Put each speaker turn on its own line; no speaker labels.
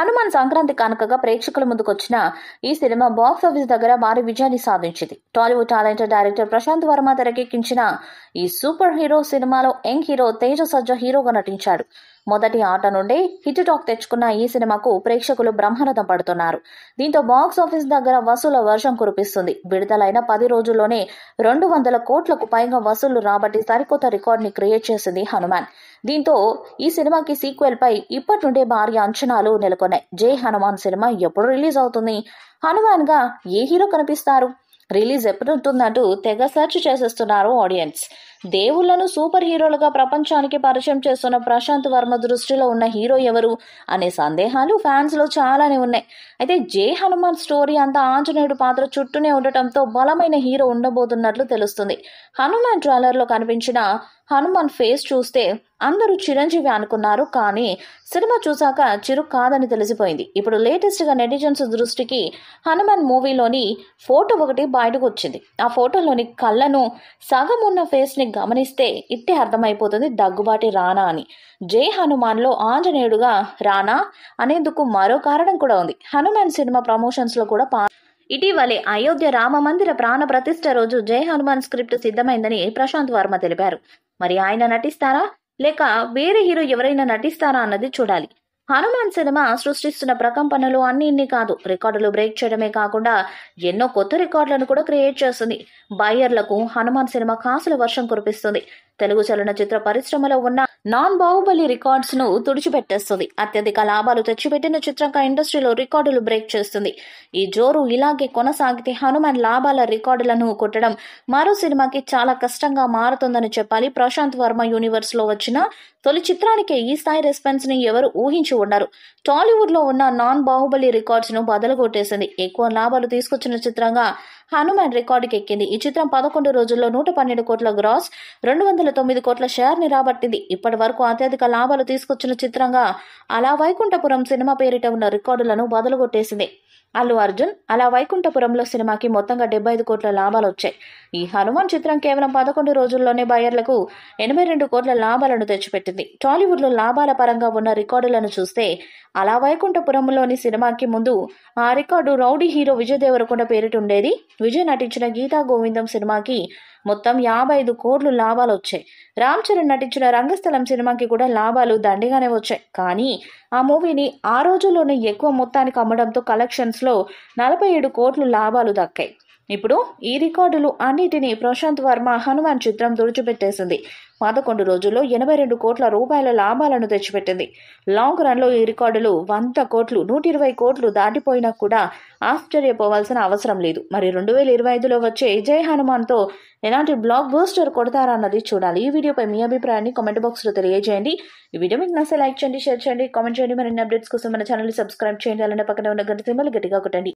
హనుమాన్ సంక్రాంతి కానుకగా ప్రేక్షకుల ముందుకొచ్చిన ఈ సినిమా బాక్స్ ఆఫీస్ దగ్గర భారీ విజయాన్ని సాధించింది Tollywood talented director Prashanth Varma తెరకెక్కించిన ఈ సూపర్ హీరో సినిమాలో యంగ్ హీరో తేజ సజ్జ హీరోగా నటించాడు మొదటి ఆట నుండి హిట్ టాక్ తెచ్చుకున్న ఈ సినిమాకు ప్రేక్షకులు బ్రహ్మరథం పడుతున్నారు దీంతో బాక్స్ ఆఫీస్ దగ్గర వసూల వర్షం కురిపిస్తుంది విడుదలైన పది రోజుల్లోనే రెండు వందల కోట్లకు పైగా వసూళ్లు రాబట్టి సరికొత్త ని క్రియేట్ చేసింది హనుమాన్ దీంతో ఈ సినిమాకి సీక్వెల్ పై ఇప్పటి నుండే భారీ అంచనాలు నెలకొన్నాయి జై హనుమాన్ సినిమా ఎప్పుడు రిలీజ్ అవుతుంది హనుమాన్ గా ఏ హీరో కనిపిస్తారు రిలీజ్ ఎప్పుడుంటుందంటూ తెగ సెర్చ్ చేసేస్తున్నారు ఆడియన్స్ దేవుళ్లను సూపర్ హీరోలుగా ప్రపంచానికి పరిచయం చేస్తున్న ప్రశాంత్ వర్మ దృష్టిలో ఉన్న హీరో ఎవరు అనే సందేహాలు ఫ్యాన్స్లో చాలానే ఉన్నాయి అయితే జే హనుమాన్ స్టోరీ అంతా ఆంజనేయుడు పాత్ర చుట్టూనే ఉండటంతో బలమైన హీరో ఉండబోతున్నట్లు తెలుస్తుంది హనుమాన్ లో కనిపించిన హనుమాన్ ఫేస్ చూస్తే అందరూ చిరంజీవి అనుకున్నారు కానీ సినిమా చూశాక చిరు కాదని తెలిసిపోయింది ఇప్పుడు లేటెస్ట్గా నెటిజన్స్ దృష్టికి హనుమాన్ మూవీలోని ఫోటో ఒకటి బయటకు వచ్చింది ఆ ఫోటోలోని కళ్ళను సగం ఉన్న ఫేస్ని గమనిస్తే ఇట్టే అర్థమైపోతుంది దగ్గుబాటి రానా అని జై హనుమాన్లో ఆంజనేయుడుగా రానా అనేందుకు మరో కారణం కూడా ఉంది హనుమాన్ సినిమా ప్రమోషన్స్లో కూడా పా ఇటీవలే అయోధ్య రామ మందిర ప్రాణ ప్రతిష్ట రోజు జై హనుమాన్ స్క్రిప్ట్ సిద్ధమైందని ప్రశాంత్ వర్మ తెలిపారు మరి ఆయన నటిస్తారా లేక వేరే హీరో ఎవరైనా నటిస్తారా అన్నది చూడాలి హనుమాన్ సినిమా సృష్టిస్తున్న ప్రకంపనలు అన్ని ఇన్ని కాదు రికార్డులు బ్రేక్ చేయడమే కాకుండా ఎన్నో కొత్త రికార్డులను కూడా క్రియేట్ చేస్తుంది బయ్యర్లకు హనుమాన్ సినిమా కాసుల వర్షం కురిపిస్తుంది తెలుగు చలనచిత్ర పరిశ్రమలో ఉన్న నాన్ బాహుబలి రికార్డ్స్ ను తుడిచిపెట్టేస్తుంది అత్యధిక లాభాలు తెచ్చిపెట్టిన చిత్రంగా ఇండస్ట్రీలో రికార్డులు బ్రేక్ చేస్తుంది ఈ జోరు ఇలాగే కొనసాగితే హనుమాన్ లాభాల రికార్డులను కొట్టడం మరో సినిమాకి చాలా కష్టంగా మారుతుందని చెప్పాలి ప్రశాంత్ వర్మ యూనివర్స్ లో వచ్చిన తొలి చిత్రానికి ఈ స్థాయి రెస్పాన్స్ ని ఎవరు ఊహించి ఉండరు టాలీవుడ్ లో ఉన్న నాన్ బాహుబలి రికార్డ్స్ ను కొట్టేసింది ఎక్కువ లాభాలు తీసుకొచ్చిన చిత్రంగా హనుమాన్ రికార్డుకి ఎక్కింది ఈ చిత్రం పదకొండు రోజుల్లో నూట పన్నెండు కోట్ల గ్రాస్ రెండు వందల తొమ్మిది కోట్ల షేర్ ని రాబట్టింది ఇప్పటి వరకు అత్యధిక లాభాలు తీసుకొచ్చిన చిత్రంగా అలా వైకుంఠపురం సినిమా పేరిట ఉన్న రికార్డులను బదలుగొట్టేసింది అల్లు అర్జున్ అలా వైకుంఠపురంలో సినిమాకి మొత్తంగా డెబ్బై ఐదు కోట్ల లాభాలు వచ్చాయి ఈ హనుమాన్ చిత్రం కేవలం పదకొండు రోజుల్లోనే బయర్లకు ఎనభై రెండు కోట్ల లాభాలను తెచ్చిపెట్టింది చెప్పింది టాలీవుడ్లో లాభాల పరంగా ఉన్న రికార్డులను చూస్తే అలా వైకుంఠపురంలోని సినిమాకి ముందు ఆ record rowdy hero Vijay Deverakonda పేరిటుండేది ఉండేది విజయ్ నటించిన గీతా గోవిందం సినిమాకి మొత్తం యాభై ఐదు కోట్లు లాభాలు వచ్చాయి రామ్ చరణ్ నటించిన రంగస్థలం సినిమాకి కూడా లాభాలు దండిగానే వచ్చాయి కానీ ఆ మూవీని ఆ రోజుల్లోనే ఎక్కువ మొత్తానికి అమ్మడంతో కలెక్షన్స్లో నలభై ఏడు కోట్లు లాభాలు దక్కాయి ఇప్పుడు ఈ రికార్డులు అన్నిటినీ ప్రశాంత్ వర్మ హనుమాన్ చిత్రం తుడిచిపెట్టేసింది పదకొండు రోజుల్లో ఎనభై రెండు కోట్ల రూపాయల లాభాలను తెచ్చిపెట్టింది లాంగ్ రన్లో ఈ రికార్డులు వంద కోట్లు నూట ఇరవై కోట్లు దాటిపోయినా కూడా ఆశ్చర్యపోవాల్సిన అవసరం లేదు మరి రెండు వేల ఇరవై ఐదులో వచ్చే జై హనుమాన్తో ఎలాంటి బ్లాక్ బూస్టర్ కొడతారా అన్నది చూడాలి ఈ వీడియోపై మీ అభిప్రాయాన్ని కామెంట్ బాక్స్లో తెలియజేయండి ఈ వీడియో మీకు నచ్చే లైక్ చేయండి షేర్ చేయండి కామెంట్ చేయండి మరిన్ని అప్డేట్స్ కోసం మన ఛానల్ని సబ్స్క్రైబ్ చేయండి అలానే పక్కన ఉన్న గంట సినిమాలు గట్టిగా కొట్టండి